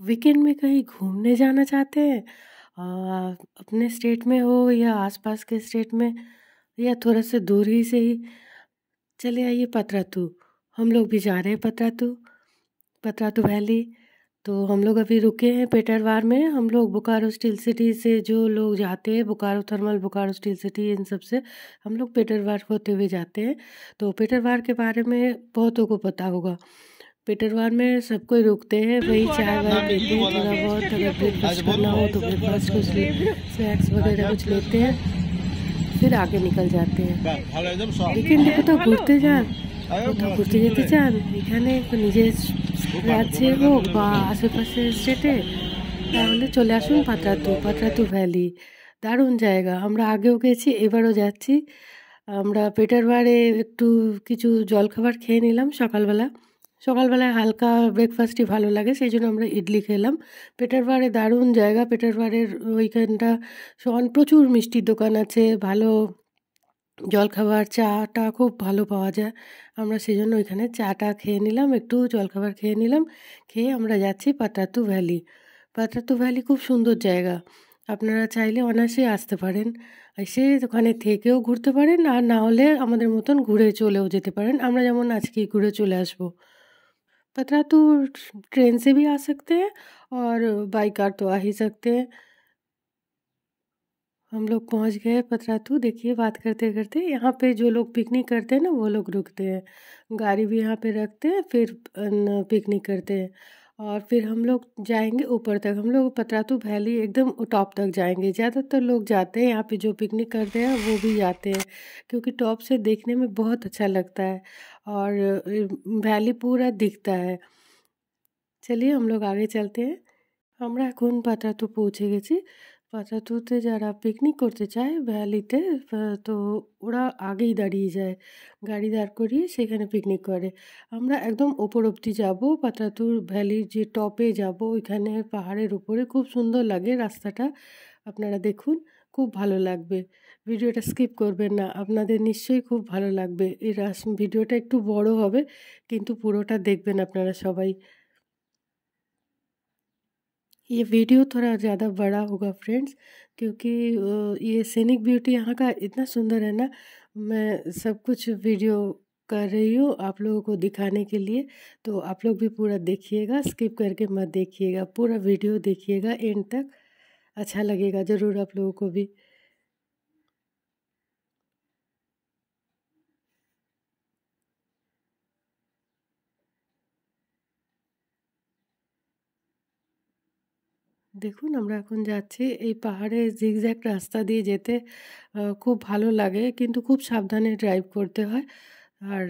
weekend में कहीं घूमने जाना चाहते हैं अपने स्टेट में हो या आसपास के स्टेट में या थोड़ा से दूर ही से ही चले आइए पतरातू हम लोग भी जा रहे हैं पतरातू पतरातू वैली तो हम लोग अभी रुके हैं पेटरवार में हम लोग बोकारो स्टील सिटी से जो लोग जाते हैं Bokaro thermal Bokaro steel city इन सब से हम लोग पेटरवार होते हुए जाते हैं तो पेटरवार के बारे में बहुतों को पता होगा पेटरवान में सब कोई रुकते हैं वही चाय वाय पीते हैं थोड़ा बहुत अगर ब्रेकफास्ट करना हो तो ब्रेकफास्ट कुछ स्नैक्स वगैरह कुछ लेते हैं फिर आगे निकल जाते हैं लेकिन দেখো তো ঘুরতে যান কোথাও ঘুরতে যেতে চান এখানে নিজের রাজ্যে হোক বা আশেপাশের স্টেটে তাহলে চলে আসুন পাতরাতু পাতরাতু ভ্যালি দারুণ জায়গা আমরা আগেও গেছি এবারও যাচ্ছি আমরা পেটারবারে একটু কিছু জলখাবার খেয়ে নিলাম সকালবেলা সকালবেলায় হালকা ব্রেকফাস্টই ভালো লাগে সেই জন্য আমরা ইডলি খেলাম পেটারবারে দারুণ জায়গা পেটারবারের ওইখানটা প্রচুর মিষ্টির দোকান আছে ভালো জলখাবার চাটা খুব ভালো পাওয়া যায় আমরা সেই জন্য ওইখানে চাটা খেয়ে নিলাম একটু জলখাবার খেয়ে নিলাম খেয়ে আমরা যাচ্ছি পাতাতু ভ্যালি পাতাতু ভ্যালি খুব সুন্দর জায়গা আপনারা চাইলে অনায়াসে আসতে পারেন এসে ওখানে থেকেও ঘুরতে পারেন আর না হলে আমাদের মতন ঘুরে চলেও যেতে পারেন আমরা যেমন আজকেই ঘুরে চলে আসবো पतरा तो ट्रेन से भी आ सकते हैं और बाई कार तो आ ही सकते हैं हम लोग पहुंच गए पतरातू तो, देखिए बात करते करते यहाँ पे जो लोग पिकनिक करते हैं ना वो लोग रुकते हैं गाड़ी भी यहाँ पे रखते हैं फिर पिकनिक करते हैं और फिर हम लोग जाएंगे ऊपर तक हम लोग पतरातू तो वैली एकदम टॉप तक जाएंगे ज़्यादातर तो लोग जाते हैं यहाँ पे जो पिकनिक करते हैं वो भी जाते हैं क्योंकि टॉप से देखने में बहुत अच्छा लगता है और वैली पूरा दिखता है চলিয়ে हम আগে চলতে আমরা এখন পাতরাতু পৌঁছে গেছি পাতরাতুতে যারা পিকনিক করতে চায় ভ্যালিতে তো ওরা আগেই দাঁড়িয়ে যায় গাড়ি দাঁড় করিয়ে সেখানে পিকনিক করে আমরা একদম ওপর অব্দি যাবো পাতরাতুর ভ্যালির যে টপে যাব ওইখানে পাহাড়ের উপরে খুব সুন্দর লাগে রাস্তাটা আপনারা দেখুন খুব ভালো লাগবে भिडियो স্কিপ करबें ना अपन निश्चय खूब भलो लागे भिडियो एक बड़ो है বড় पुरोटा देखें अपनारा सबाई ये वीडियो थोड़ा ज़्यादा बड़ा होगा फ्रेंड्स क्योंकि ये सैनिक ब्यूटी यहाँ का इतना सुंदर है ना मैं सब कुछ वीडियो कर रही हूँ आप लोगों को दिखाने के लिए तो आप लोग भी पूरा देखिएगा स्किप करके मत देखिएगा पूरा वीडियो देखिएगा एंड तक अच्छा लगेगा ज़रूर आप लोगों को भी দেখুন আমরা এখন যাচ্ছি এই পাহাড়ে জিগজ্যাগ রাস্তা দিয়ে যেতে খুব ভালো লাগে কিন্তু খুব সাবধানে ড্রাইভ করতে হয় আর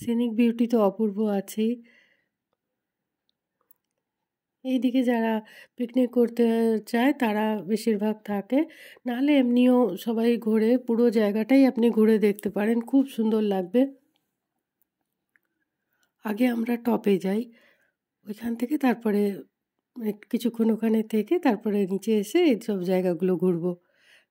সিনিক বিউটি তো অপূর্ব আছেই এই দিকে যারা পিকনিক করতে চায় তারা বেশিরভাগ থাকে নাহলে এমনিও সবাই ঘুরে পুরো জায়গাটাই আপনি ঘুরে দেখতে পারেন খুব সুন্দর লাগবে আগে আমরা টপে যাই ওইখান থেকে তারপরে কিছুক্ষণ ওখানে থেকে তারপরে নিচে এসে সব জায়গাগুলো ঘুরবো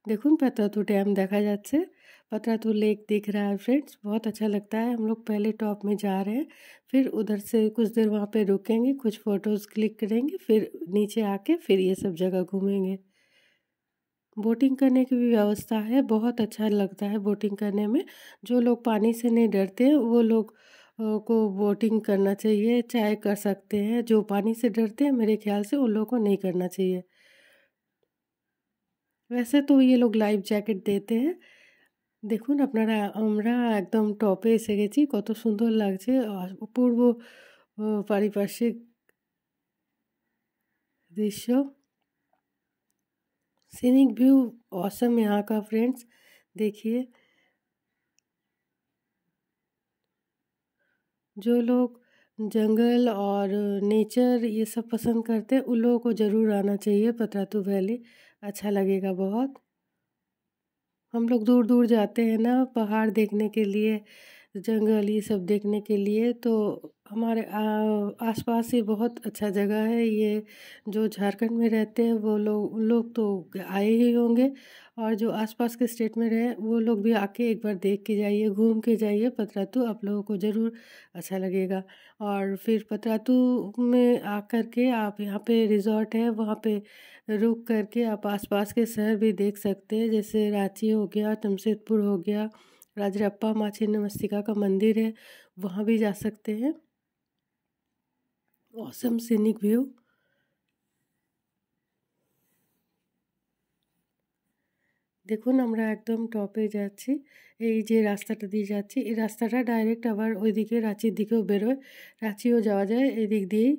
देखून पतरातू डैम देखा जाता है पतरातू लेक देख रहा है फ्रेंड्स बहुत अच्छा लगता है हम लोग पहले टॉप में जा रहे हैं फिर उधर से कुछ देर वहाँ पे रुकेंगे कुछ फ़ोटोज़ क्लिक करेंगे फिर नीचे आके फिर ये सब जगह घूमेंगे बोटिंग करने की भी व्यवस्था है बहुत अच्छा लगता है बोटिंग करने में जो लोग पानी से नहीं डरते हैं वो लोग को वोटिंग करना चाहिए चाहे कर सकते हैं जो पानी से डरते हैं मेरे ख्याल से उन लोगों को नहीं करना चाहिए वैसे तो ये लोग लाइफ जैकेट देते हैं দেখুন हमारा एकदम टॉपे इसे गे कत तो सुंदर लगे अपूर्व पारिपार्श्विक दृश्य सीनिक व्यू ऑसम यहाँ का फ्रेंड्स देखिए जो लोग जंगल और नेचर ये सब पसंद करते हैं उन लोगों को ज़रूर आना चाहिए पतरातू वैली अच्छा लगेगा बहुत हम लोग दूर दूर जाते हैं ना पहाड़ देखने के लिए जंगल ये सब देखने के लिए तो हमारे आसपास ही बहुत अच्छा जगह है ये जो झारखंड में रहते हैं वो लोग उन लोग तो आए ही होंगे और जो आसपास के स्टेट में रहे वो लोग भी आके एक बार देख के जाइए घूम के जाइए पतरातू आप लोगों को ज़रूर अच्छा लगेगा और फिर पतरातू में आकर के आप यहाँ पे रिजॉर्ट है वहाँ पे रुक करके आप आसपास के शहर भी देख सकते हैं जैसे रांची हो गया जमशेदपुर हो गया राजरप्पा माछी नमस्तिका का मंदिर है वहाँ भी जा सकते हैं औसम सीनिक व्यू দেখুন আমরা একদম টপে যাচ্ছি এই যে রাস্তাটা দিয়ে যাচ্ছি এই রাস্তাটা ডাইরেক্ট আবার ওইদিকে রাঁচির দিকেও বেরোয় রাঁচিও যাওয়া যায় এই দিক দিয়েই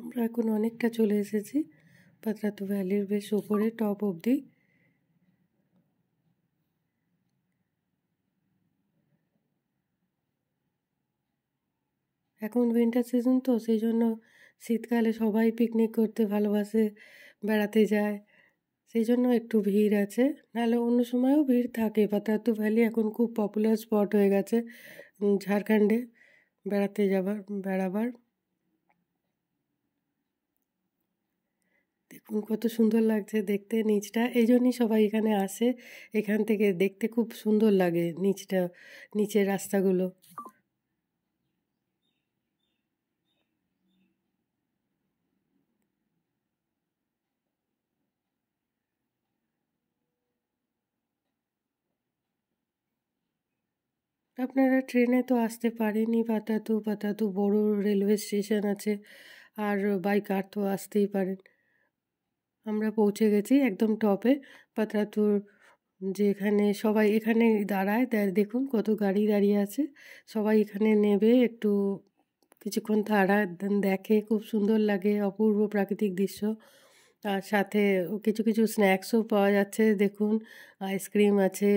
আমরা এখন অনেকটা চলে এসেছি পাতরাতু ভ্যালির বেশ ওপরে টপ অবধি এখন উইন্টার সিজন তো সেই জন্য শীতকালে সবাই পিকনিক করতে ভালোবাসে বেড়াতে যায় সেই জন্য একটু ভিড় আছে নাহলে অন্য সময়ও ভিড় থাকে পাতারাতু ভ্যালি এখন খুব পপুলার স্পট হয়ে গেছে ঝাড়খণ্ডে বেড়াতে যাবার বেড়াবার কত সুন্দর লাগছে দেখতে নিচটা এই জন্যই সবাই এখানে আসে এখান থেকে দেখতে খুব সুন্দর লাগে নিচটা নিচের রাস্তাগুলো আপনারা ট্রেনে তো আসতে পারেনি পাতাতু পাতাতু বড় রেলওয়ে স্টেশন আছে আর বাই কার তো আসতেই পারেন আমরা পৌঁছে গেছি একদম টপে পাতরাতুর যেখানে সবাই এখানে দাঁড়ায় দেখুন কত গাড়ি দাঁড়িয়ে আছে সবাই এখানে নেবে একটু কিছুক্ষণ তারা দেখে খুব সুন্দর লাগে অপূর্ব প্রাকৃতিক দৃশ্য আর সাথে কিছু কিছু স্ন্যাক্সও পাওয়া যাচ্ছে দেখুন আইসক্রিম আছে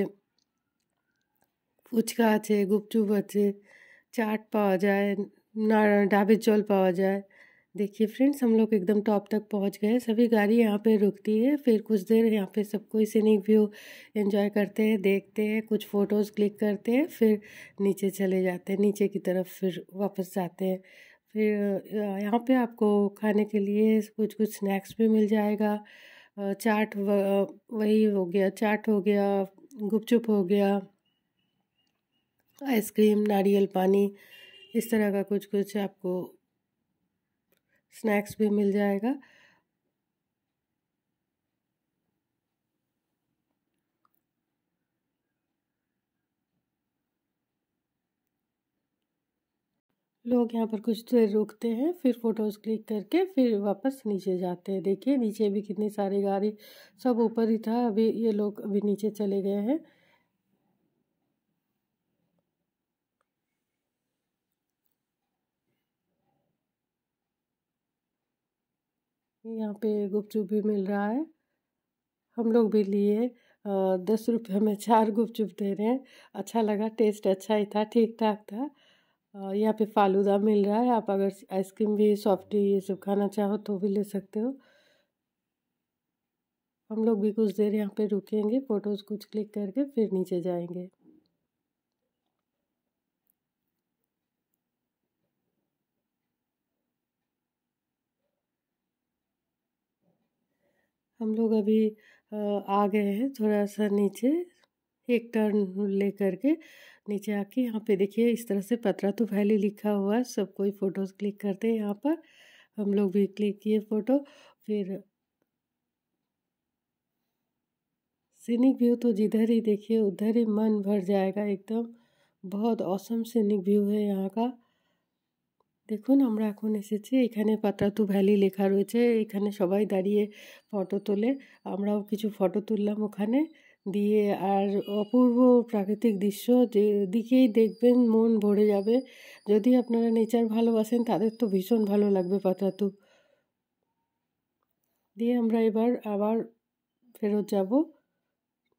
ফুচকা আছে গুপচুপ আছে চাট পাওয়া যায় না ডাবের জল পাওয়া যায় देखिए फ्रेंड्स हम लोग एकदम टॉप तक पहुंच गए सभी गाड़ी यहाँ पे रुकती है फिर कुछ देर यहाँ पे सबको सीनिक व्यू एंजॉय करते हैं देखते हैं कुछ फ़ोटोज़ क्लिक करते हैं फिर नीचे चले जाते हैं नीचे की तरफ फिर वापस जाते हैं फिर यहाँ पे आपको खाने के लिए कुछ कुछ स्नैक्स भी मिल जाएगा चाट वही हो गया चाट हो गया गुपचुप हो गया आइसक्रीम नारियल पानी इस तरह का कुछ कुछ आपको स्नैक्स भी मिल जाएगा लोग यहाँ पर कुछ देर रुकते हैं फिर फ़ोटोज़ क्लिक करके फिर वापस नीचे जाते हैं देखिए नीचे भी कितनी सारी गाड़ी सब ऊपर ही था अभी ये लोग अभी नीचे चले गए हैं यहाँ पे गुपचुप भी मिल रहा है हम लोग भी लिए दस रुपये में चार गुपचुप दे रहे हैं अच्छा लगा टेस्ट अच्छा ही था ठीक ठाक था यहाँ पे फालूदा मिल रहा है आप अगर आइसक्रीम भी सॉफ्टी ये सब खाना चाहो तो भी ले सकते हो हम लोग भी कुछ देर यहाँ पे रुकेंगे फ़ोटोज़ कुछ क्लिक करके फिर नीचे जाएंगे हम लोग अभी आ गए हैं थोड़ा सा नीचे एक टर्न ले करके नीचे आके यहाँ पे देखिए इस तरह से पतरा तो वैली लिखा हुआ है सब कोई फ़ोटोज़ क्लिक करते हैं यहाँ पर हम लोग भी क्लिक किए फ़ोटो फिर सीनिक व्यू तो जिधर ही देखिए उधर ही मन भर जाएगा एकदम बहुत औसम सीनिक व्यू है यहाँ का দেখুন আমরা এখন এসেছি এখানে পাতরাতু ভ্যালি লেখা রয়েছে এখানে সবাই দাঁড়িয়ে ফটো তোলে আমরাও কিছু ফটো তুললাম ওখানে দিয়ে আর অপূর্ব প্রাকৃতিক দৃশ্য যে দিকেই দেখবেন মন ভরে যাবে যদি আপনারা নেচার ভালোবাসেন তাদের তো ভীষণ ভালো লাগবে পাতরাতু দিয়ে আমরা এবার আবার ফেরত যাব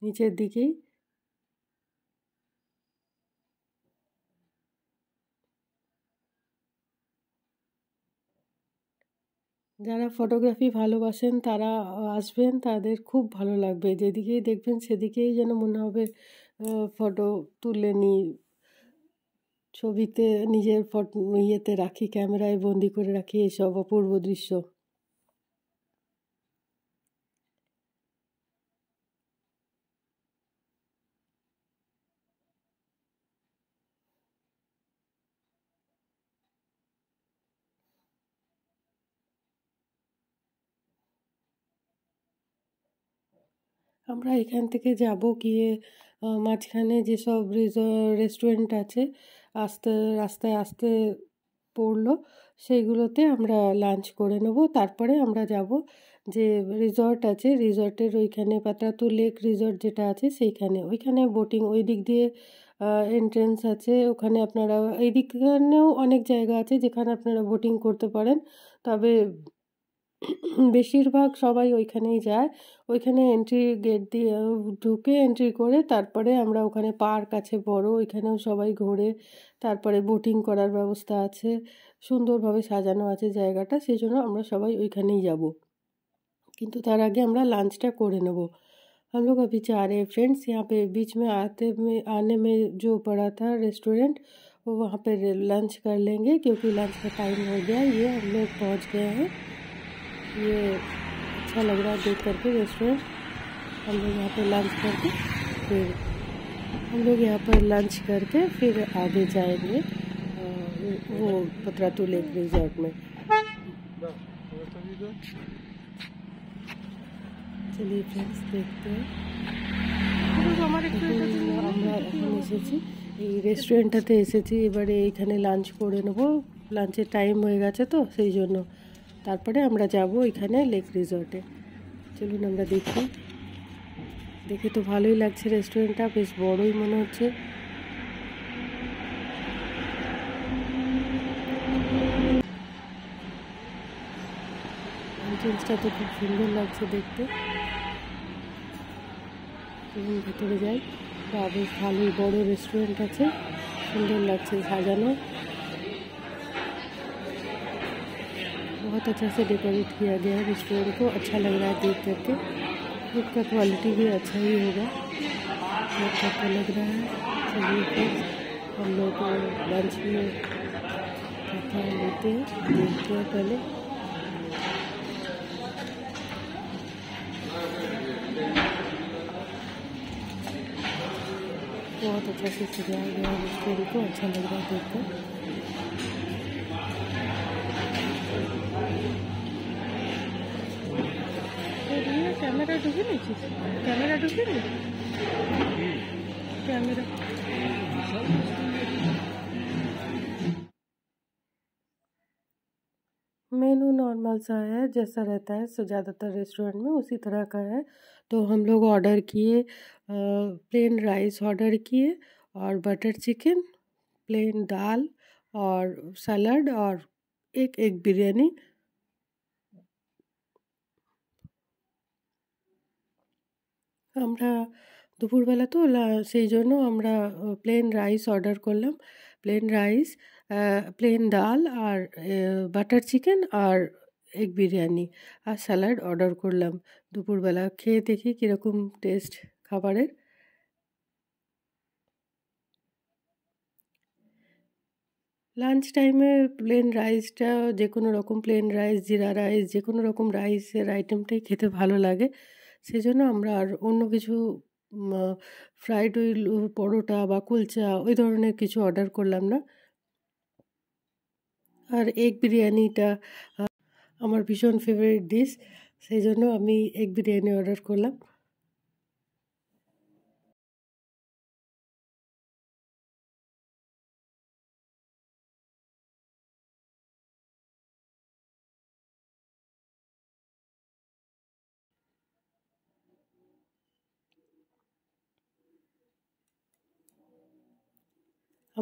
নিচের দিকেই যারা ফটোগ্রাফি ভালোবাসেন তারা আসবেন তাদের খুব ভালো লাগবে যেদিকেই দেখবেন সেদিকেই যেন মনে হবে ফটো তুলে নিই ছবিতে নিজের ফটো ইয়েতে রাখি ক্যামেরায় বন্দি করে রাখি এসব অপূর্ব দৃশ্য আমরা এখান থেকে যাব গিয়ে মাঝখানে যেসব রেস্টুরেন্ট আছে আস্তে রাস্তায় আসতে পড়লো সেইগুলোতে আমরা লাঞ্চ করে নেব তারপরে আমরা যাব যে রিসর্ট আছে রিসর্টের ওইখানে পাতরাতু লেক রিসর্ট যেটা আছে সেইখানে ওইখানে বোটিং ওই দিক দিয়ে এন্ট্রেন্স আছে ওখানে আপনারা এই দিকখানেও অনেক জায়গা আছে যেখানে আপনারা বোটিং করতে পারেন তবে বেশিরভাগ সবাই ওইখানেই যায় ওইখানে এন্ট্রি গেট দিয়ে ঢুকে এন্ট্রি করে তারপরে আমরা ওখানে পার্ক আছে বড় ওইখানেও সবাই ঘোরে তারপরে বোটিং করার ব্যবস্থা আছে সুন্দরভাবে সাজানো আছে জায়গাটা সেই জন্য আমরা সবাই ওইখানেই যাব কিন্তু তার আগে আমরা লাঞ্চটা করে নেব हम लोग अभी जा रहे हैं फ्रेंड्स यहाँ पे बीच में आते में आने में जो पड़ा था रेस्टोरेंट वो वहाँ पे लंच कर लेंगे क्योंकि लंच का टाइम हो गया ये हम लोग पहुँच गए हैं ये अच्छा लग रहा है देख करके रेस्टोरेंट हम लोग यहाँ पर लंच करके फिर हम लोग यहाँ पर लंच करके फिर आगे जाएंगे वो तो लेक रिजॉर्ट में चलिए फ्रेंड्स देखते हैं रेस्टुरेंटा हम्म, এখন ये এই রেস্টুরেন্টটাতে এসেছি टाइम हो লাঞ্চ तो নেবো লাঞ্চের তারপরে আমরা যাব এখানে লেক রিসর্টে চলুন আমরা দেখি দেখে তো ভালোই লাগছে রেস্টুরেন্টটা বেশ বড়ই মনে হচ্ছে এন্ট্রেন্সটা তো খুব সুন্দর লাগছে দেখতে চলুন ভেতরে যাই বা বেশ ভালোই বড় রেস্টুরেন্ট আছে সুন্দর লাগছে সাজানো बहुत अच्छे से डेकोरेट किया गया है रेस्टोरेंट को अच्छा लग रहा है देख करके फूड का क्वालिटी भी अच्छा ही होगा बहुत अच्छा लग रहा है सभी को हम लोग लंच में खाते हैं लेते हैं देखते हैं पहले बहुत अच्छा से सजाया गया है रेस्टोरेंट को अच्छा लग रहा है देखकर कैमरा कैमरा मेनू नॉर्मल सा है जैसा रहता है ज़्यादातर रेस्टोरेंट में उसी तरह का है तो हम लोग ऑर्डर किए प्लेन राइस ऑर्डर किए और बटर चिकन प्लेन दाल और सलाद और एक एक बिरयानी আমরা দুপুরবেলা তো সেই জন্য আমরা প্লেন রাইস অর্ডার করলাম প্লেন রাইস প্লেন ডাল আর বাটার চিকেন আর এগ বিরিয়ানি আর স্যালাড অর্ডার করলাম দুপুরবেলা খেয়ে দেখি কীরকম টেস্ট খাবারের লাঞ্চ টাইমে প্লেন রাইসটা যে কোনো রকম প্লেন রাইস জিরা রাইস যে কোনো রকম রাইসের আইটেমটাই খেতে ভালো লাগে সেজন্য আমরা আর অন্য কিছু ফ্রাইড ওই পরোটা বা কুলচা ওই ধরনের কিছু অর্ডার করলাম না আর এগ বিরিয়ানিটা আমার ভীষণ ফেভারিট ডিশ সেই জন্য আমি এগ বিরিয়ানি অর্ডার করলাম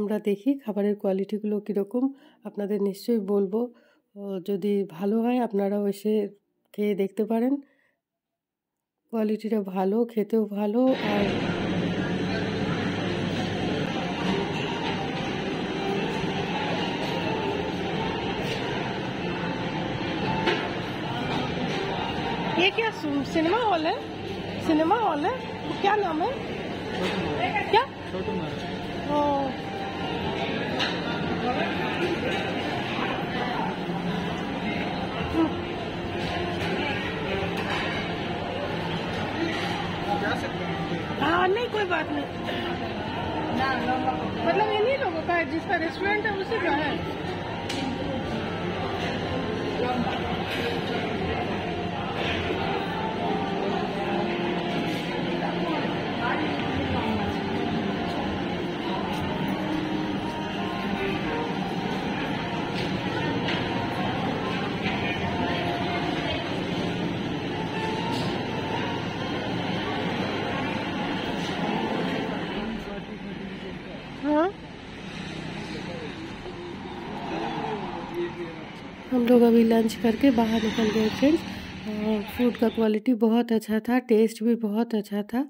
আমরা দেখি খাবারের কোয়ালিটিগুলো কীরকম আপনাদের নিশ্চয়ই বলবো যদি ভালো হয় আপনারাও এসে খেয়ে দেখতে পারেন কোয়ালিটিটা ভালো খেতেও ভালো আর সিনেমা হলে সিনেমা হলে কে सिनेमा हॉल हाँ नहीं कोई बात नहीं मतलब इन्हीं लोगों का है जिसका रेस्टोरेंट है उसी का है हम लोग अभी लंच करके बाहर निकल गए फ्रेंड्स फूड का क्वालिटी बहुत अच्छा था टेस्ट भी बहुत अच्छा था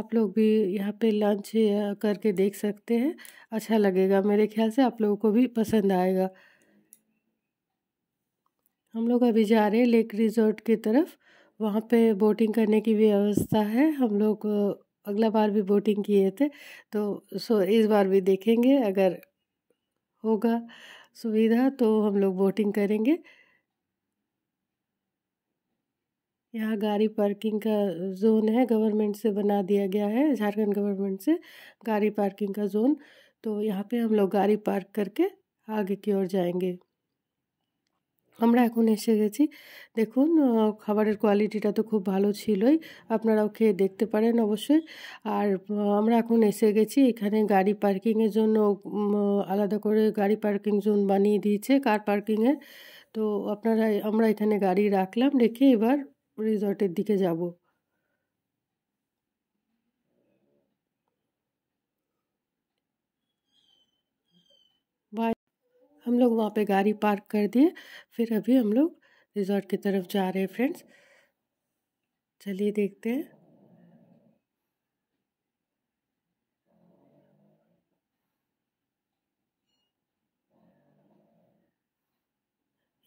आप लोग भी यहाँ पे लंच करके देख सकते हैं अच्छा लगेगा मेरे ख्याल से आप लोगों को भी पसंद आएगा हम लोग अभी जा रहे हैं लेक रिजॉर्ट की तरफ वहाँ पे बोटिंग करने की व्यवस्था है हम लोग अगला बार भी बोटिंग किए थे तो सो इस बार भी देखेंगे अगर होगा सुविधा तो हम लोग बोटिंग करेंगे यहाँ गाड़ी पार्किंग का जोन है गवर्नमेंट से बना दिया गया है झारखंड गवर्नमेंट से गाड़ी पार्किंग का जोन तो यहाँ पे हम लोग गाड़ी पार्क करके आगे की ओर जाएंगे আমরা এখন এসে গেছি দেখুন খাবারের কোয়ালিটিটা তো খুব ভালো ছিলই আপনারাও খেয়ে দেখতে পারেন অবশ্যই আর আমরা এখন এসে গেছি এখানে গাড়ি পার্কিংয়ের জন্য আলাদা করে গাড়ি পার্কিং জোন বানিয়ে দিয়েছে কার পার্কিংয়ের তো আপনারা আমরা এখানে গাড়ি রাখলাম রেখে এবার রিসর্টের দিকে যাবো हम लोग वहाँ पे गाड़ी पार्क कर दिए फिर अभी हम लोग रिजॉर्ट की तरफ जा रहे हैं फ्रेंड्स चलिए देखते हैं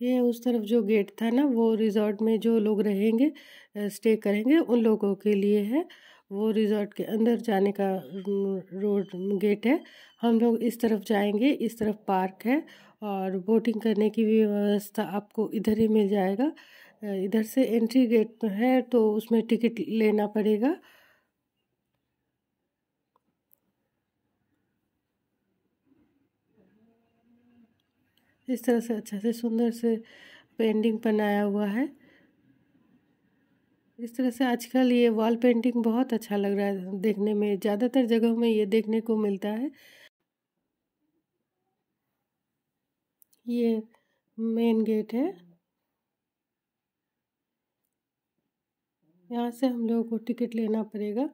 ये उस तरफ जो गेट था ना वो रिजॉर्ट में जो लोग रहेंगे स्टे करेंगे उन लोगों के लिए है वो रिज़ॉर्ट के अंदर जाने का रोड गेट है हम लोग इस तरफ जाएंगे इस तरफ पार्क है और बोटिंग करने की भी व्यवस्था आपको इधर ही मिल जाएगा इधर से एंट्री गेट तो है तो उसमें टिकट लेना पड़ेगा इस तरह से अच्छा से सुंदर से पेंटिंग बनाया हुआ है इस तरह से आजकल ये वॉल पेंटिंग बहुत अच्छा लग रहा है देखने में ज़्यादातर जगहों में ये देखने को मिलता है ये मेन गेट है यहाँ से हम लोगों को टिकट लेना पड़ेगा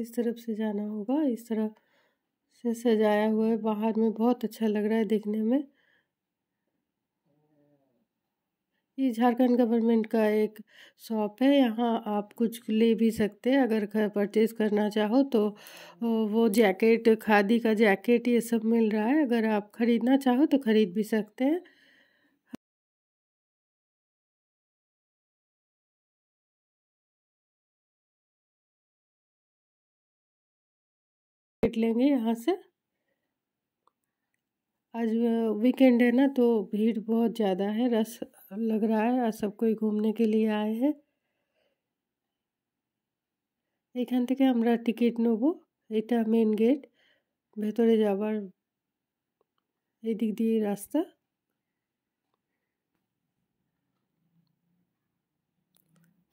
इस तरफ से जाना होगा इस तरह से सजाया हुआ है बाहर में बहुत अच्छा लग रहा है देखने में ये झारखंड गवर्नमेंट का एक शॉप है यहाँ आप कुछ ले भी सकते हैं अगर परचेज़ करना चाहो तो वो जैकेट खादी का जैकेट ये सब मिल रहा है अगर आप ख़रीदना चाहो तो ख़रीद भी सकते हैं लेंगे यहाँ से आज वीकेंड है ना तो भीड़ बहुत ज़्यादा है रस लग रहा है सब कोई घूमने के लिए आए हैं এখান থেকে আমরা টিকিট নেব এটা मेन गेट ভিতরে যাবার এই দিক দিয়ে রাস্তা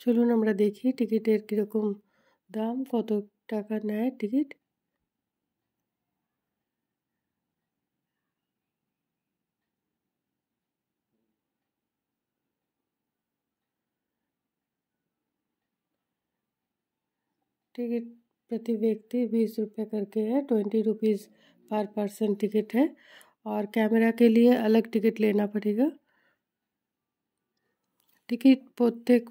চলুন আমরা দেখি টিকেটের কি রকম দাম কত টাকা নাই টিকিট टिकट प्रति व्यक्ति बीस रुपये करके है twenty rupees per person ticket है और कैमरा के लिए अलग टिकट लेना पड़ेगा टिकट प्रत्येक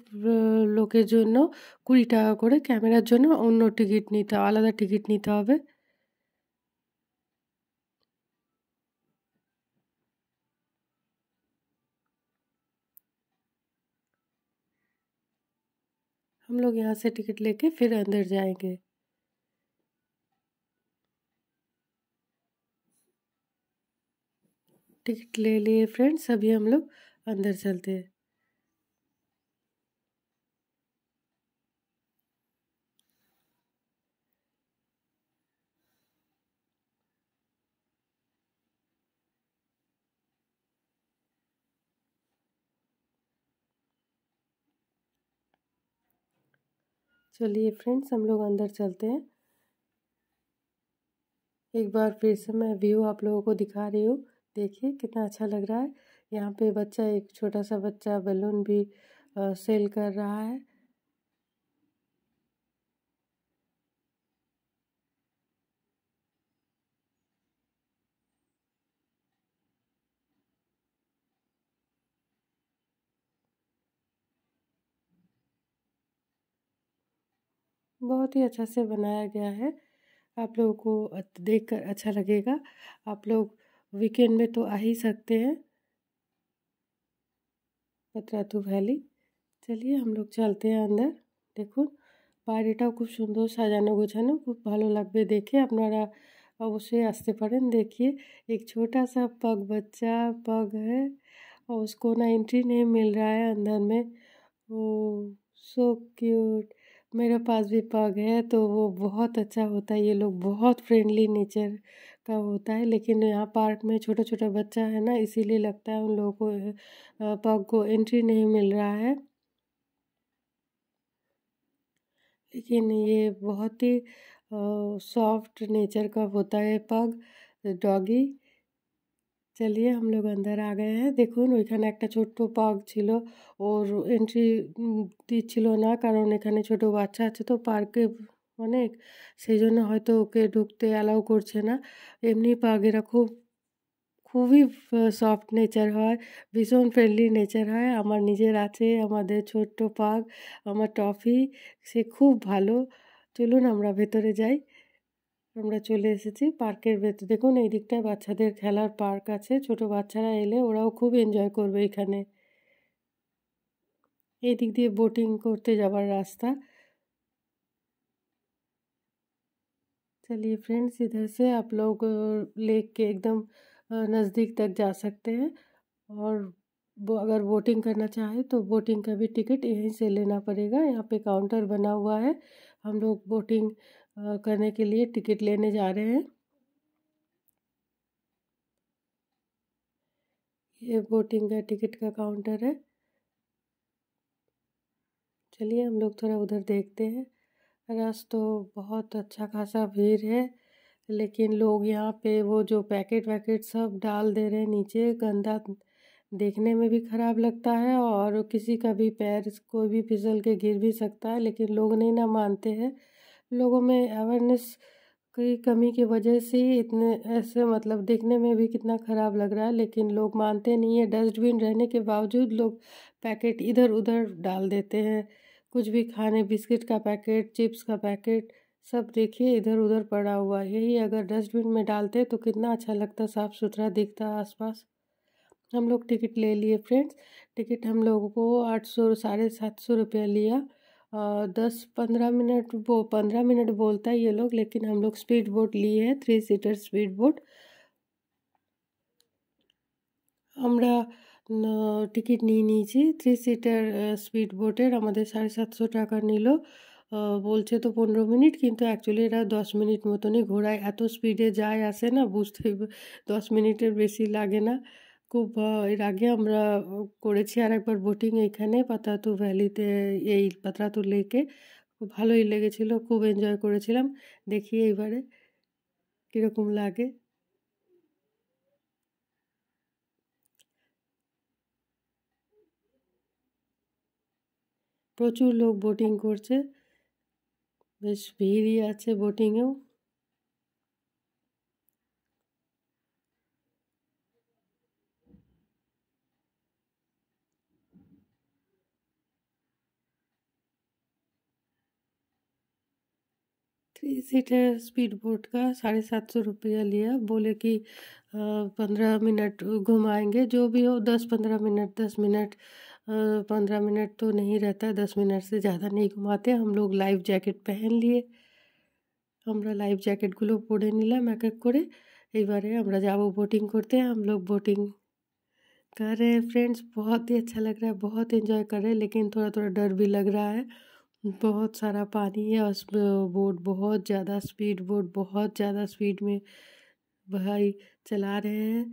लोकर जो कुछ टाक कैमरार जो अन्य टिकट नहीं आलदा टिकट नहीं लोग यहाँ से टिकट लेके फिर अंदर जाएंगे टिकट ले लिए फ्रेंड्स अभी हम लोग अंदर चलते हैं चलिए फ्रेंड्स हम लोग अंदर चलते हैं एक बार फिर से मैं व्यू आप लोगों को दिखा रही हूँ देखिए कितना अच्छा लग रहा है यहाँ पे बच्चा एक छोटा सा बच्चा बैलून भी सेल कर रहा है बहुत ही अच्छा से बनाया गया है आप लोगों को देख कर अच्छा लगेगा आप लोग वीकेंड में तो आ ही सकते हैं पतरातू वैली लोग चलते हैं अंदर देखो बाड़ीटा खूब सुंदर सजानो गुछानो खूब भलो लगे देखे अपनारा अवश्य आसते পারেন देखिए एक छोटा सा पग बच्चा पग है और उसको ना एंट्री नहीं मिल रहा है अंदर में ओ सो क्यूट मेरे पास भी पग है तो वो बहुत अच्छा होता है ये लोग बहुत फ्रेंडली नेचर का होता है लेकिन यहाँ पार्क में छोटा छोटा बच्चा है ना इसीलिए लगता है उन लोगों को पग को एंट्री नहीं मिल रहा है लेकिन ये बहुत ही सॉफ्ट नेचर का होता है पग डॉगी চালিয়ে हम लोग আগে হ্যাঁ দেখুন ওইখানে একটা ছোট্ট পার্ক ছিল ওর এন্ট্রি দিচ্ছিল না কারণ এখানে ছোট বাচ্চা আছে তো পার্কে অনেক সেই জন্য হয়তো ওকে ঢুকতে অ্যালাউ করছে না এমনি পাগেরা খুব খুবই সফট নেচার হয় ভীষণ ফ্রেন্ডলি নেচার হয় আমার নিজের আছে আমাদের ছোট্ট পাগ আমার টফি সে খুব ভালো চলুন আমরা ভেতরে যাই আমরা চলে এসেছি পার্কের ভেতর দেখুন এই দিকটায় বাচ্চাদের খেলার পার্ক আছে ছোট বাচ্চারা এলে ওরাও খুব এনজয় করবে এখানে এই দিক দিয়ে বোটিং করতে রাস্তা चलिए फ्रेंड्स इधर से आप लोग लेक के एकदम नज़दीक तक जा सकते हैं और वो अगर बोटिंग करना चाहे तो बोटिंग का भी टिकट यहीं से लेना पड़ेगा यहाँ पे काउंटर बना हुआ है हम लोग बोटिंग करने के लिए टिकट लेने जा रहे हैं ये बोटिंग का टिकट का काउंटर है चलिए हम लोग थोड़ा उधर देखते हैं रस तो बहुत अच्छा खासा भीड़ है लेकिन लोग यहाँ पे वो जो पैकेट वैकेट सब डाल दे रहे हैं नीचे गंदा देखने में भी ख़राब लगता है और किसी का भी पैर कोई भी फिसल के गिर भी सकता है लेकिन लोग नहीं ना मानते हैं लोगों में अवेयरनेस की कमी की वजह से ही इतने ऐसे मतलब देखने में भी कितना ख़राब लग रहा है लेकिन लोग मानते नहीं है डस्टबिन रहने के बावजूद लोग पैकेट इधर उधर डाल देते हैं कुछ भी खाने बिस्किट का पैकेट चिप्स का पैकेट सब देखिए इधर उधर पड़ा हुआ यही अगर डस्टबिन में डालते तो कितना अच्छा लगता साफ़ सुथरा दिखता आसपास हम लोग टिकट ले लिए फ्रेंड्स टिकट हम लोगों को आठ सौ साढ़े सात सौ रुपया लिया दस पंद्रह मिनट वो पंद्रह मिनट बोलता है ये लोग लेकिन हम लोग स्पीड बोट लिए हैं थ्री सीटर स्पीड बोट আমরা টিকিট নিয়ে নিয়েছি থ্রি সিটার স্পিড বোটের আমাদের সাড়ে সাতশো টাকা নিল বলছে তো পনেরো মিনিট কিন্তু অ্যাকচুয়ালি এরা দশ মিনিট মতনই ঘোরায় এত স্পিডে যায় আসে না বুঝতে দশ মিনিটের বেশি লাগে না খুব এর আগে আমরা করেছি আর একবার বোটিং এইখানে পাতাতু ভ্যালিতে এই পাতাতু লেকে খুব ভালোই লেগেছিল খুব এনজয় করেছিলাম দেখি এইবারে কীরকম লাগে প্রচুর লোক বোটিং করছে বেশ ভিড়ই আছে বোটিংয়েও सीट है स्पीड बोट का साढ़े सात सौ रुपया लिया बोले कि पंद्रह मिनट घुमाएंगे जो भी हो दस पंद्रह मिनट दस मिनट पंद्रह मिनट तो नहीं रहता दस मिनट से ज़्यादा नहीं घुमाते हम लोग लाइफ जैकेट पहन लिए আমরা लाइफ जैकेट गुलो पड़े नीला এক করে এবারে আমরা যাব बोटिंग করতে हम लोग बोटिंग कर रहे हैं फ्रेंड्स बहुत ही अच्छा लग रहा है बहुत इंजॉय कर रहे हैं लेकिन थोड़ा थोड़ा डर भी लग रहा है बहुत सारा पानी है उस बोट बहुत ज्यादा स्पीड बोट बहुत ज्यादा स्पीड में भाई चला रहे हैं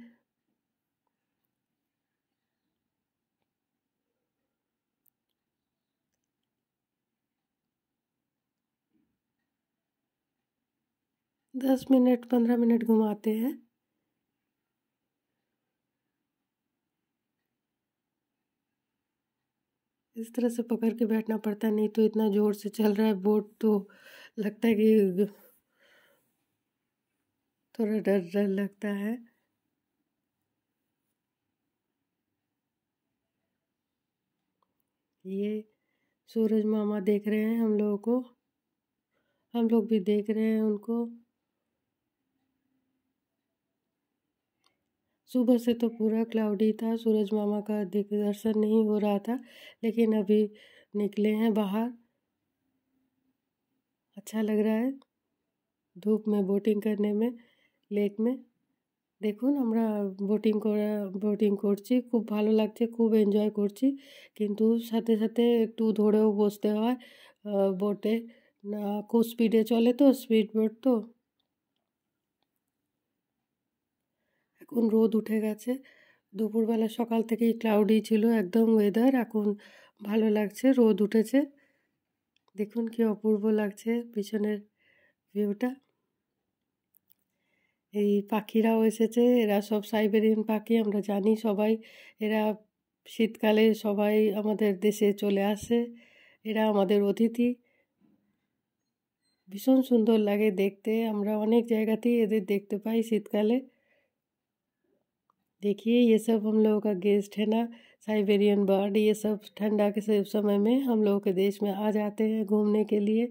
दस मिनट पंद्रह मिनट घुमाते हैं इस तरह से पकड़ के बैठना पड़ता है नहीं तो इतना ज़ोर से चल रहा है बोट तो लगता है कि थोड़ा डर डर लगता है ये सूरज मामा देख रहे हैं हम लोगों को हम लोग भी देख रहे हैं उनको सुबह से तो पूरा क्लाउडी था सूरज मामा का दर्शन नहीं हो रहा था लेकिन अभी निकले हैं बाहर अच्छा लग रहा है धूप में बोटिंग करने में लेक में देखो हमारा बोटिंग बोटिंग कर खूब भलो लगे खूब एनजय किंतु साथे साथे एक बसते हैं बोटे खूब स्पीडे चले तो स्पीड बोट तो এখন রোদ উঠে গেছে দুপুরবেলা সকাল থেকেই ক্লাউডি ছিল একদম ওয়েদার এখন ভালো লাগছে রোদ উঠেছে দেখুন কি অপূর্ব লাগছে পিছনের ভিউটা এই পাখিরাও এসেছে এরা সব সাইবেরিয়ান পাখি আমরা জানি সবাই এরা শীতকালে সবাই আমাদের দেশে চলে আসে এরা আমাদের অতিথি ভীষণ সুন্দর লাগে দেখতে আমরা অনেক জায়গাতেই এদের দেখতে পাই শীতকালে देखिए ये सब हम लोगों का गेस्ट है ना साइबेरियन बर्ड ये सब ठंडा के समय में हम लोगों के देश में आ जाते हैं घूमने के लिए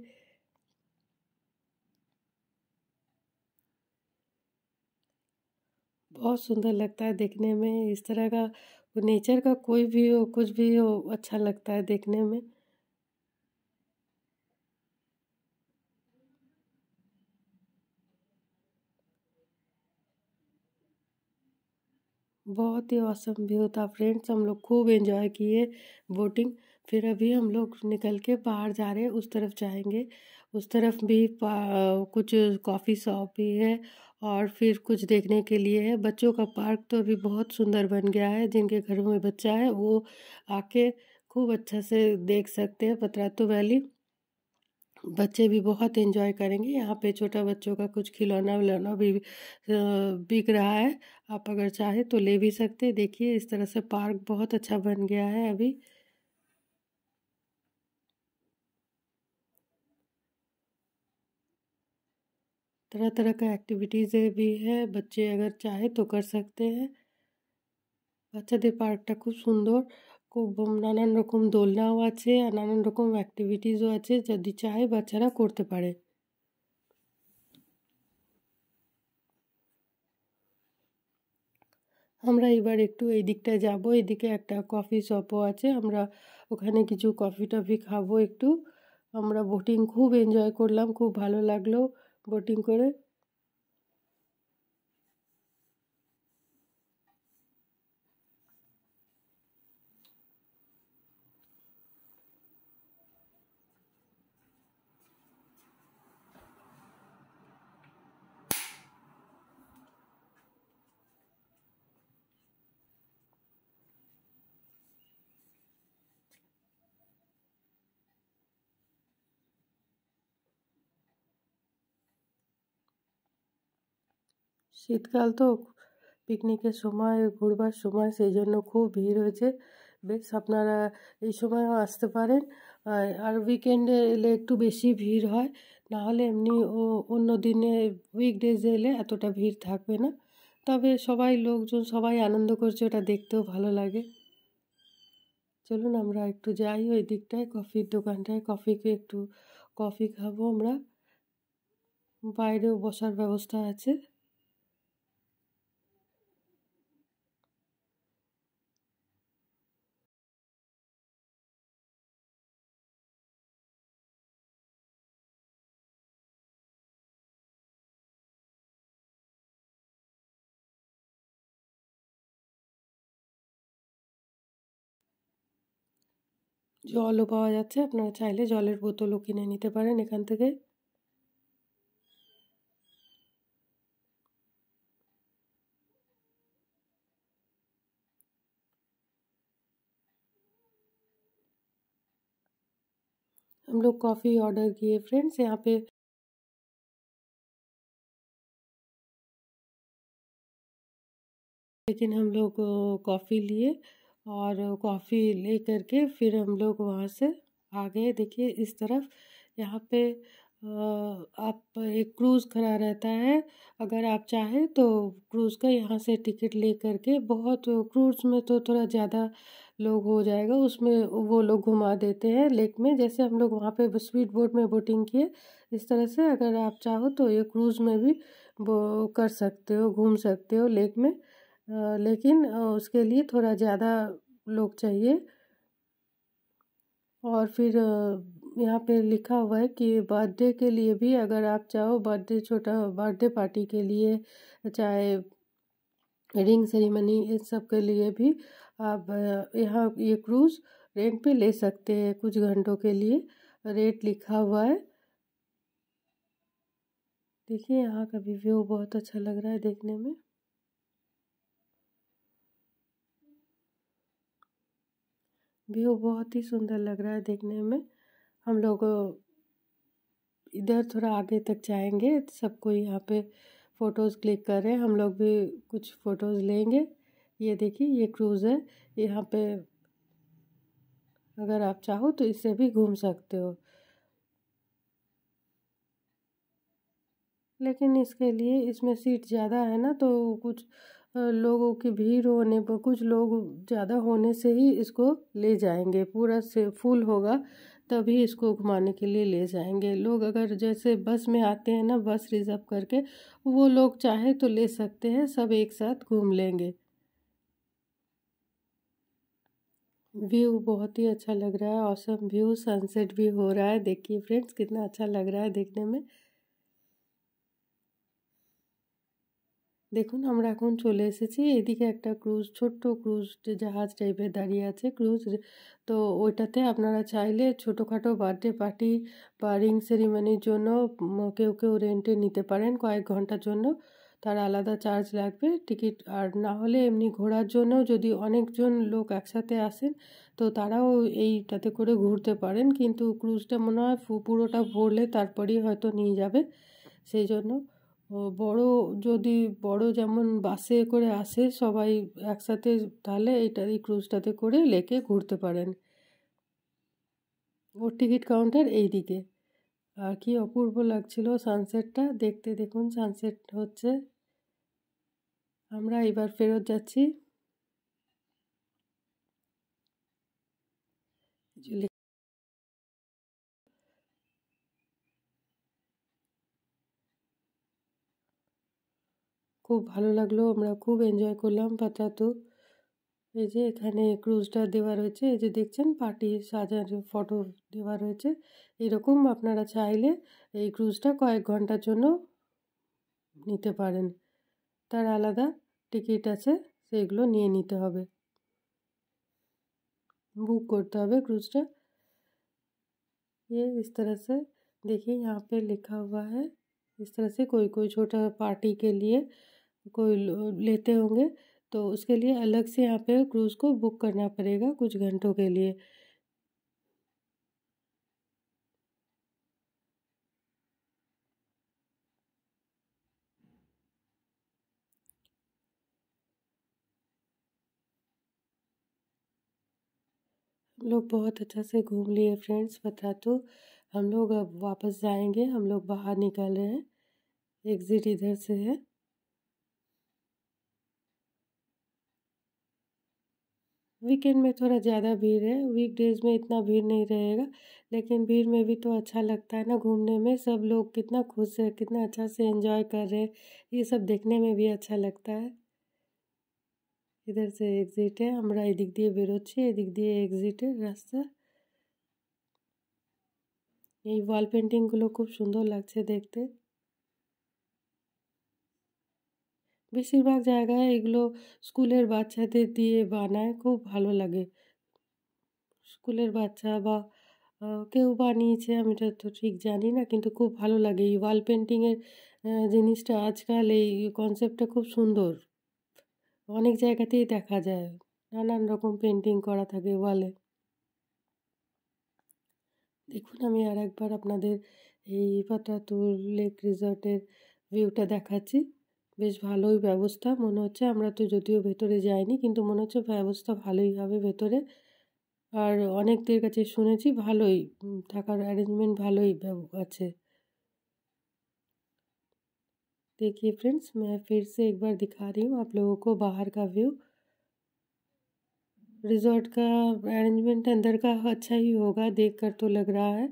बहुत सुंदर लगता है देखने में इस तरह का नेचर का कोई भी हो कुछ भी हो अच्छा लगता है देखने में बहुत ही औसम व्यू था फ्रेंड्स हम लोग खूब एंजॉय किए बोटिंग फिर अभी हम लोग निकल के बाहर जा रहे हैं उस तरफ जाएंगे उस तरफ भी कुछ कॉफ़ी शॉप भी है और फिर कुछ देखने के लिए है बच्चों का पार्क तो अभी बहुत सुंदर बन गया है जिनके घरों में बच्चा है वो आके खूब अच्छा से देख सकते हैं पतरातू वैली बच्चे भी बहुत एंजॉय करेंगे यहाँ पे छोटा बच्चों का कुछ खिलौना विलौना भी बिक रहा है आप अगर चाहे तो ले भी सकते देखिए इस तरह से पार्क बहुत अच्छा बन गया है अभी तरह तरह का एक्टिविटीज़ भी है बच्चे अगर चाहे तो कर सकते हैं अच्छा, दे पार्क खूब सुंदर খুব নানান রকম দোলনাও আছে আর নানান রকম অ্যাক্টিভিটিসও আছে যদি চায় বাচ্চারা করতে পারে আমরা এবার একটু এই দিকটা যাব এদিকে একটা কফি শপও আছে আমরা ওখানে কিছু কফি টফি খাবো একটু আমরা বোটিং খুব এনজয় করলাম খুব ভালো লাগলো বোটিং করে শীতকাল তো পিকনিকের সময় ঘুরবার সময় সেই জন্য খুব ভিড় হয়েছে বেশ আপনারা এই সময়ও আসতে পারেন আর উইকেন্ডে এলে একটু বেশি ভিড় হয় নাহলে এমনি ও অন্য দিনে উইকডেজে এলে এতটা ভিড় থাকবে না তবে সবাই লোকজন সবাই আনন্দ করছে ওটা দেখতেও ভালো লাগে চলুন আমরা একটু যাই ওই দিকটায় কফির দোকানটায় কফিকে একটু কফি খাবো আমরা বাইরেও বসার ব্যবস্থা আছে জলও পাওয়া যাচ্ছে আপনারা চাইলে জলের বোতলও কিনে নিতে পারেন এখান থেকে हम लोग कॉफ़ी ऑर्डर किए फ्रेंड्स यहाँ पे लेकिन हम लोग कॉफ़ी लिए और कॉफ़ी ले कर के फिर हम लोग वहाँ से आ गए देखिए इस तरफ यहाँ पे आप एक क्रूज़ खड़ा रहता है अगर आप चाहें तो क्रूज़ का यहाँ से टिकट ले कर के बहुत क्रूज़ में तो थोड़ा ज़्यादा लोग हो जाएगा उसमें वो लोग घुमा देते हैं लेक में जैसे हम लोग वहाँ पे स्वीट बोट में बोटिंग किए इस तरह से अगर आप चाहो तो ये क्रूज़ में भी वो कर सकते हो घूम सकते हो लेक में लेकिन उसके लिए थोड़ा ज़्यादा लोग चाहिए और फिर यहाँ पे लिखा हुआ है कि बर्थडे के लिए भी अगर आप चाहो बर्थडे छोटा बर्थडे पार्टी के लिए चाहे रिंग सेरेमनी इन सब के लिए भी आप यहाँ ये क्रूज़ रेंट पे ले सकते हैं कुछ घंटों के लिए रेट लिखा हुआ है देखिए यहाँ का भी व्यू बहुत अच्छा लग रहा है देखने में व्यू बहुत ही सुंदर लग रहा है देखने में हम लोग इधर थोड़ा आगे तक जाएंगे सबको यहाँ पे फ़ोटोज़ क्लिक कर रहे हैं हम लोग भी कुछ फ़ोटोज़ लेंगे ये देखिए ये क्रूज़ है यहाँ पे अगर आप चाहो तो इससे भी घूम सकते हो लेकिन इसके लिए इसमें सीट ज़्यादा है ना तो कुछ लोगों की भीड़ होने पर कुछ लोग ज़्यादा होने से ही इसको ले जाएंगे पूरा से फुल होगा तभी इसको घुमाने के लिए ले जाएंगे लोग अगर जैसे बस में आते हैं ना बस रिज़र्व करके वो लोग चाहे तो ले सकते हैं सब एक साथ घूम लेंगे व्यू बहुत ही अच्छा लग रहा है औसम व्यू सनसेट भी हो रहा है देखिए फ्रेंड्स कितना अच्छा लग रहा है देखने में দেখুন আমরা এখন চলে এসেছি এদিকে একটা ক্রুজ ছোট্ট ক্রুজ জাহাজ টাইপের দাঁড়িয়ে আছে ক্রুজ তো ওইটাতে আপনারা চাইলে ছোটোখাটো বার্থডে পার্টি বা রিং সেরিমনির জন্য কেউ কেউ রেন্টে নিতে পারেন কয়েক ঘন্টার জন্য তার আলাদা চার্জ লাগবে টিকিট আর না হলে এমনি ঘোরার জন্য যদি অনেকজন লোক একসাথে আসেন তো তারাও এইটাতে করে ঘুরতে পারেন কিন্তু ক্রুজটা মনে হয় পুরোটা ভরলে তারপরেই হয়তো নিয়ে যাবে সেই জন্য বড় যদি বড় যেমন বাসে করে আসে সবাই একসাথে তাহলে এইটা এই ক্রুজটাতে করে লেকে ঘুরতে পারেন ওর টিকিট কাউন্টার এই দিকে আর কি অপূর্ব লাগছিল সানসেটটা দেখতে দেখুন সানসেট হচ্ছে আমরা এবার ফেরত যাচ্ছি খুব ভালো লাগলো আমরা খুব এনজয় করলাম পাতা তো এই যে এখানে ক্রুজটা দেওয়াল রয়েছে এই যে দেখছেন পার্টি সাজানো ফটো দেওয়াল রয়েছে এরকম আপনারা চাইলে এই ক্রুজটা কয়েক ঘন্টার জন্য নিতে পারেন তার আলাদা টিকিট আছে সেগুলো নিয়ে নিতে হবে বুক করতে হবে ক্রুজটা এই इस तरह से देखिए यहां पे लिखा हुआ है इस तरह से कोई कोई छोटा पार्टी के लिए कोई लेते होंगे तो उसके लिए अलग से यहाँ पे क्रूज़ को बुक करना पड़ेगा कुछ घंटों के लिए लोग बहुत अच्छा से घूम लिए फ्रेंड्स बता तो हम लोग अब वापस जाएंगे हम लोग बाहर निकल रहे हैं एग्ज़िट इधर से है वीकेंड में थोड़ा ज़्यादा भीड़ है वीकडेज़ में इतना भीड़ नहीं रहेगा लेकिन भीड़ में भी तो अच्छा लगता है ना घूमने में सब लोग कितना खुश है कितना अच्छा से एंजॉय कर रहे हैं ये सब देखने में भी अच्छा लगता है इधर से एग्जिट है এক্সিটে दिए এদিক দিয়ে दिए एग्जिट है रास्ता রাস্তা वॉल पेंटिंग পেন্টিংগুলো खूब सुंदर लगते देखते বেশিরভাগ জায়গায় এগুলো স্কুলের বাচ্চাদের দিয়ে বানায় খুব ভালো লাগে স্কুলের বাচ্চা বা কেউ বানিয়েছে আমি তো ঠিক জানি না কিন্তু খুব ভালো লাগে এই ওয়াল পেন্টিংয়ের জিনিসটা আজকাল এই কনসেপ্টটা খুব সুন্দর অনেক জায়গাতেই দেখা যায় নানান রকম পেন্টিং করা থাকে ওয়ালে দেখুন আমি আর একবার আপনাদের এই পাটাতুর লেক রিসর্টের ভিউটা দেখাচ্ছি বেশ ভালোই ব্যবস্থা মনে হচ্ছে আমরা তো যদিও ভিতরে যাইনি কিন্তু মনে হচ্ছে ব্যবস্থা ভালোই হবে ভিতরে আর অনেক দের কাছে শুনেছি ভালোই থাকার অ্যারেঞ্জমেন্ট ভালোই আছে देखिए फ्रेंड्स मैं फिर से एक बार दिखा रही हूं आप लोगों को बाहर का व्यू रिसोर्ट का अरेंजमेंट अंदर का अच्छा ही होगा देखकर तो लग रहा है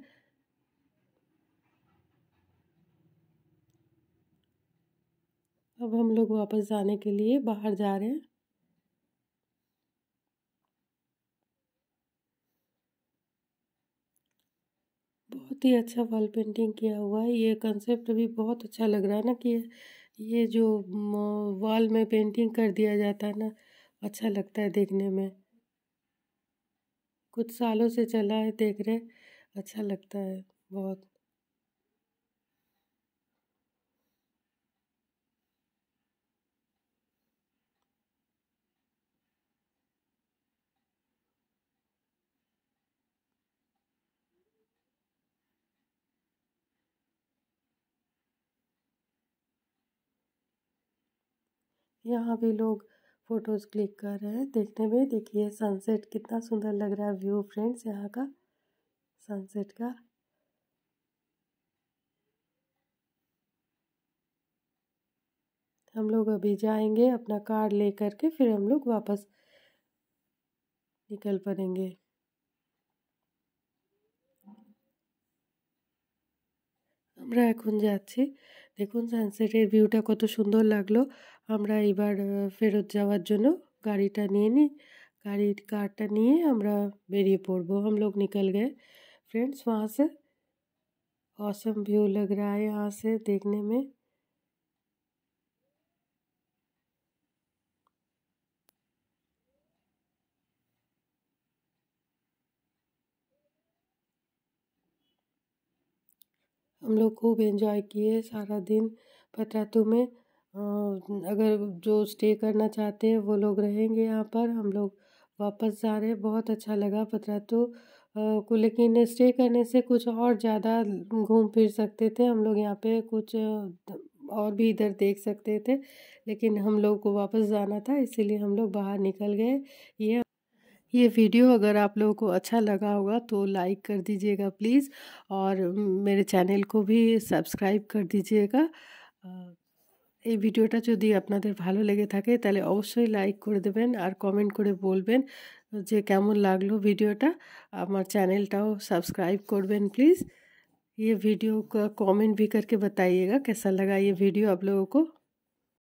अब हम लोग वापस जाने के लिए बाहर जा रहे हैं बहुत ही अच्छा वॉल पेंटिंग किया हुआ है ये कंसेप्ट भी बहुत अच्छा लग रहा है ना कि ये जो वॉल में पेंटिंग कर दिया जाता है ना अच्छा लगता है देखने में कुछ सालों से चला है देख रहे अच्छा लगता है बहुत यहाँ भी लोग फोटोज क्लिक कर रहे हैं देखने में देखिए सनसेट कितना सुंदर लग रहा है व्यू फ्रेंड्स यहाँ का सनसेट का हम लोग अभी जाएंगे अपना कार ले करके फिर हम लोग वापस निकल पड़ेंगे আমরা এখন जा देखो सनसेटर ভিউটা कत সুন্দর লাগলো আমরা এবার ফেরত যাওয়ার জন্য गाड़ीটা নিয়ে নিই गाड़ी कारটা নিয়ে আমরা বেরিয়ে পড়ব हम लोग निकल गए फ्रेंड्स वहाँ से औसम व्यू लग रहा है यहाँ से देखने में हम लोग खूब एंजॉय किए सारा दिन पतरातू में अगर जो स्टे करना चाहते हैं वो लोग रहेंगे यहाँ पर हम लोग वापस जा रहे हैं बहुत अच्छा लगा तो को लेकिन स्टे करने से कुछ और ज़्यादा घूम फिर सकते थे हम लोग यहाँ पे कुछ और भी इधर देख सकते थे लेकिन हम लोग को वापस जाना था इसीलिए हम लोग बाहर निकल गए ये ये वीडियो अगर आप लोगों को अच्छा लगा होगा तो लाइक कर दीजिएगा प्लीज़ और मेरे चैनल को भी सब्सक्राइब कर दीजिएगा ये भिडियो जदि आपन भलो लेगे थे तेल अवश्य लाइक कर देवें और कमेंट कर केम लगल भिडियो हमार चैनल सबसक्राइब कर प्लिज ये वीडियो का कमेंट भी करके बताइएगा कैसा लगा ये वीडियो आप लोगों को